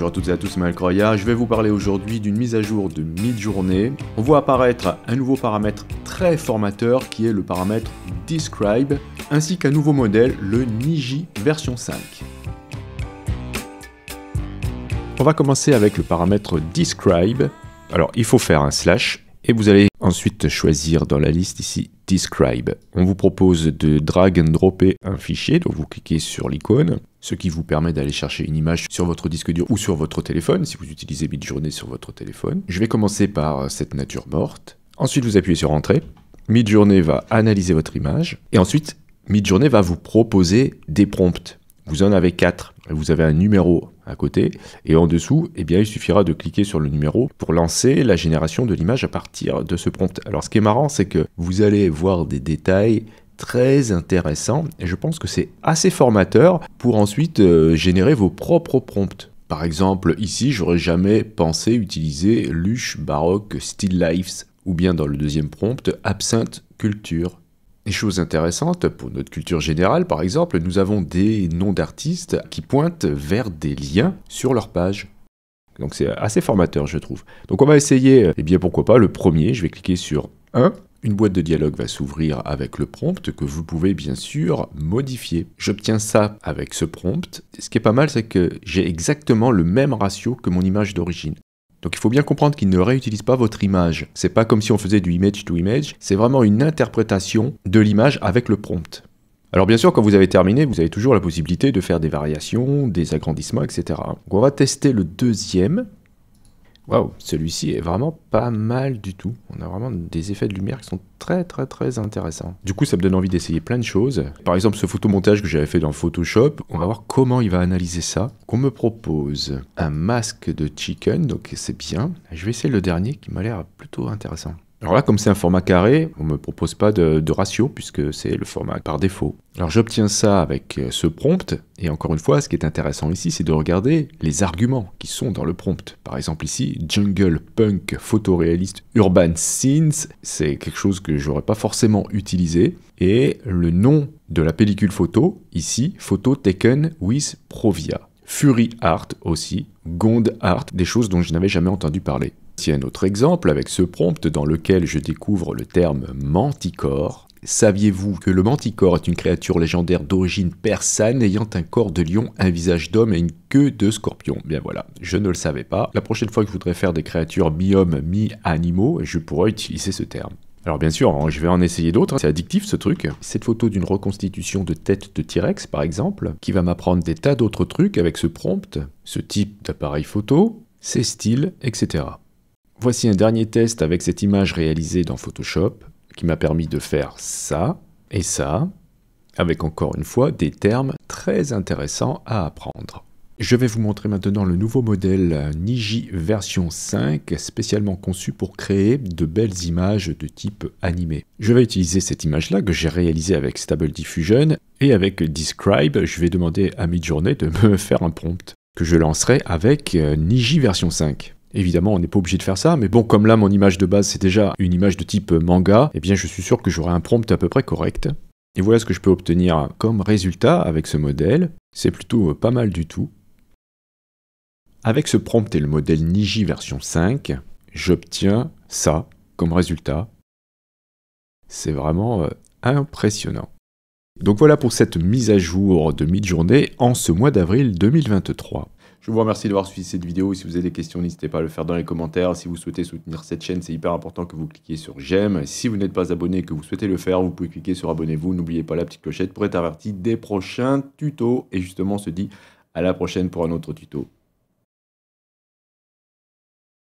Bonjour à toutes et à tous, Malcroya. Je vais vous parler aujourd'hui d'une mise à jour de mid-journée. On voit apparaître un nouveau paramètre très formateur qui est le paramètre Describe, ainsi qu'un nouveau modèle, le Niji version 5. On va commencer avec le paramètre Describe. Alors, il faut faire un slash et vous allez ensuite choisir dans la liste ici Describe. On vous propose de drag and dropper un fichier, donc vous cliquez sur l'icône ce qui vous permet d'aller chercher une image sur votre disque dur ou sur votre téléphone, si vous utilisez Midjourney sur votre téléphone. Je vais commencer par euh, cette nature morte. Ensuite, vous appuyez sur Entrée. Midjourney va analyser votre image. Et ensuite, Midjourney va vous proposer des prompts. Vous en avez quatre. Vous avez un numéro à côté. Et en dessous, eh bien, il suffira de cliquer sur le numéro pour lancer la génération de l'image à partir de ce prompt. Alors, ce qui est marrant, c'est que vous allez voir des détails très intéressant et je pense que c'est assez formateur pour ensuite euh, générer vos propres prompts. Par exemple, ici, j'aurais jamais pensé utiliser luche baroque still lifes ou bien dans le deuxième prompt absinthe culture. Et choses intéressantes pour notre culture générale par exemple, nous avons des noms d'artistes qui pointent vers des liens sur leur page. Donc c'est assez formateur je trouve. Donc on va essayer, et eh bien pourquoi pas, le premier, je vais cliquer sur 1 une boîte de dialogue va s'ouvrir avec le prompt que vous pouvez bien sûr modifier. J'obtiens ça avec ce prompt. Ce qui est pas mal, c'est que j'ai exactement le même ratio que mon image d'origine. Donc il faut bien comprendre qu'il ne réutilise pas votre image. C'est pas comme si on faisait du image to image, c'est vraiment une interprétation de l'image avec le prompt. Alors bien sûr, quand vous avez terminé, vous avez toujours la possibilité de faire des variations, des agrandissements, etc. Donc on va tester le deuxième. Waouh, celui-ci est vraiment pas mal du tout. On a vraiment des effets de lumière qui sont très très très intéressants. Du coup, ça me donne envie d'essayer plein de choses. Par exemple, ce photomontage que j'avais fait dans Photoshop, on va voir comment il va analyser ça. Qu'on me propose un masque de chicken, donc c'est bien. Je vais essayer le dernier qui m'a l'air plutôt intéressant. Alors là, comme c'est un format carré, on ne me propose pas de, ratio puisque c'est le format par défaut. Alors j'obtiens ça avec euh, ce prompt, et encore une fois, ce qui est intéressant ici, c'est de regarder les arguments qui sont dans le prompt. Par exemple ici, jungle, punk, photoréaliste, urban scenes, c'est quelque chose que j'aurais pas forcément utilisé, et le nom de la pellicule photo, ici, photo taken with Provia. Fury Art aussi, Gond Art, des choses dont je n'avais jamais entendu parler. Voici un autre exemple avec ce prompt dans lequel je découvre le terme manticore. Saviez-vous que le manticore est une créature légendaire d'origine persane ayant un corps de lion, un visage d'homme et une queue de scorpion Bien voilà, je ne le savais pas. La prochaine fois que je voudrais faire des créatures mi-homme, mi-animaux, je pourrais utiliser ce terme. Alors bien sûr, hein, je vais en essayer d'autres, c'est addictif ce truc. Cette photo d'une reconstitution de tête de T-Rex par exemple, qui va m'apprendre des tas d'autres trucs avec ce prompt, ce type d'appareil photo, ses styles, etc. Voici un dernier test avec cette image réalisée dans Photoshop qui m'a permis de faire ça et ça, avec encore une fois des termes très intéressants à apprendre. Je vais vous montrer maintenant le nouveau modèle Niji version 5, spécialement conçu pour créer de belles images de type animé. Je vais utiliser cette image-là que j'ai réalisée avec Stable Diffusion, et avec Describe, je vais demander à Midjourney de me faire un prompt, que je lancerai avec euh, Niji version 5. Évidemment, on n'est pas obligé de faire ça, mais bon, comme là, mon image de base, c'est déjà une image de type manga, eh bien, je suis sûr que j'aurai un prompt à peu près correct. Et voilà ce que je peux obtenir comme résultat avec ce modèle. C'est plutôt euh, pas mal du tout. Avec ce prompt et le modèle Niji version 5, j'obtiens ça comme résultat. C'est vraiment euh, impressionnant. Donc voilà pour cette mise à jour de mi-journée en ce mois d'avril 2023. Je vous remercie d'avoir suivi cette vidéo. Si vous avez des questions, n'hésitez pas à le faire dans les commentaires. Si vous souhaitez soutenir cette chaîne, c'est hyper important que vous cliquiez sur j'aime. Si vous n'êtes pas abonné et que vous souhaitez le faire, vous pouvez cliquer sur abonnez-vous. N'oubliez pas la petite clochette pour être averti des prochains tutos. Et justement, on se dit à la prochaine pour un autre tuto.